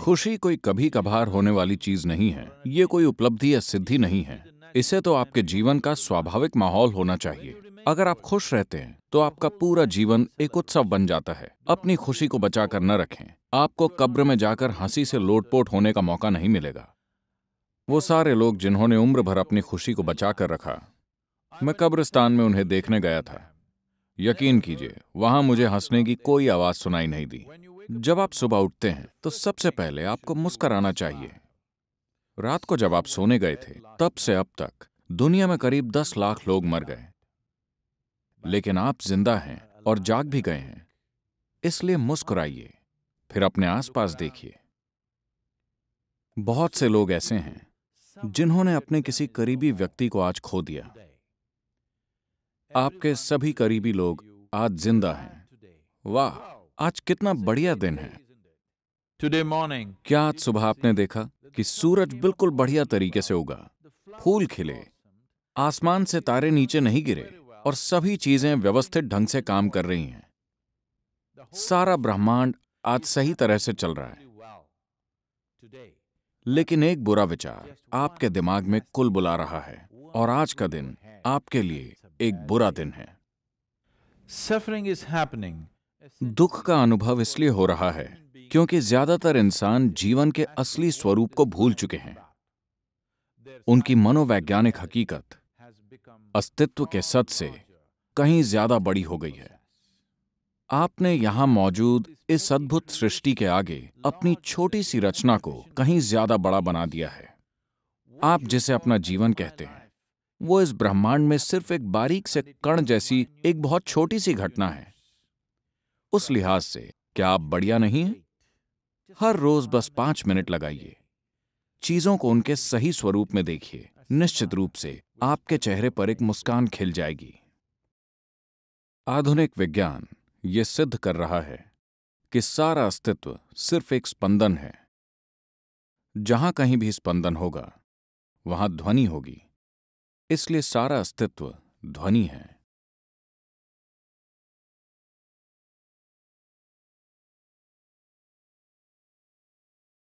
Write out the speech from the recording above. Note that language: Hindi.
खुशी कोई कभी कभार होने वाली चीज नहीं है ये कोई उपलब्धि या सिद्धि नहीं है इसे तो आपके जीवन का स्वाभाविक माहौल होना चाहिए अगर आप खुश रहते हैं तो आपका पूरा जीवन एक उत्सव बन जाता है अपनी खुशी को बचा कर न रखें आपको कब्र में जाकर हंसी से लोटपोट होने का मौका नहीं मिलेगा वो सारे लोग जिन्होंने उम्र भर अपनी खुशी को बचा कर रखा मैं कब्रिस्तान में उन्हें देखने गया था यकीन कीजिए वहां मुझे हंसने की कोई आवाज सुनाई नहीं दी जब आप सुबह उठते हैं तो सबसे पहले आपको मुस्कराना चाहिए रात को जब आप सोने गए थे तब से अब तक दुनिया में करीब दस लाख लोग मर गए लेकिन आप जिंदा हैं और जाग भी गए हैं इसलिए मुस्कुराइए फिर अपने आसपास देखिए बहुत से लोग ऐसे हैं जिन्होंने अपने किसी करीबी व्यक्ति को आज खो दिया आपके सभी करीबी लोग आज जिंदा हैं वाह आज कितना बढ़िया दिन है टुडे मॉर्निंग क्या आज सुबह आपने देखा कि सूरज बिल्कुल बढ़िया तरीके से उगा फूल खिले आसमान से तारे नीचे नहीं गिरे और सभी चीजें व्यवस्थित ढंग से काम कर रही हैं सारा ब्रह्मांड आज सही तरह से चल रहा है लेकिन एक बुरा विचार आपके दिमाग में कुल बुला रहा है और आज का दिन आपके लिए एक बुरा दिन है सफरिंग इज हैपनिंग दुख का अनुभव इसलिए हो रहा है क्योंकि ज्यादातर इंसान जीवन के असली स्वरूप को भूल चुके हैं उनकी मनोवैज्ञानिक हकीकत अस्तित्व के सत से कहीं ज्यादा बड़ी हो गई है आपने यहां मौजूद इस अद्भुत सृष्टि के आगे अपनी छोटी सी रचना को कहीं ज्यादा बड़ा बना दिया है आप जिसे अपना जीवन कहते हैं वो इस ब्रह्मांड में सिर्फ एक बारीक से कण जैसी एक बहुत छोटी सी घटना है उस लिहाज से क्या आप बढ़िया नहीं हैं हर रोज बस पांच मिनट लगाइए चीजों को उनके सही स्वरूप में देखिए निश्चित रूप से आपके चेहरे पर एक मुस्कान खिल जाएगी आधुनिक विज्ञान ये सिद्ध कर रहा है कि सारा अस्तित्व सिर्फ एक स्पंदन है जहां कहीं भी स्पंदन होगा वहां ध्वनि होगी इसलिए सारा अस्तित्व ध्वनि है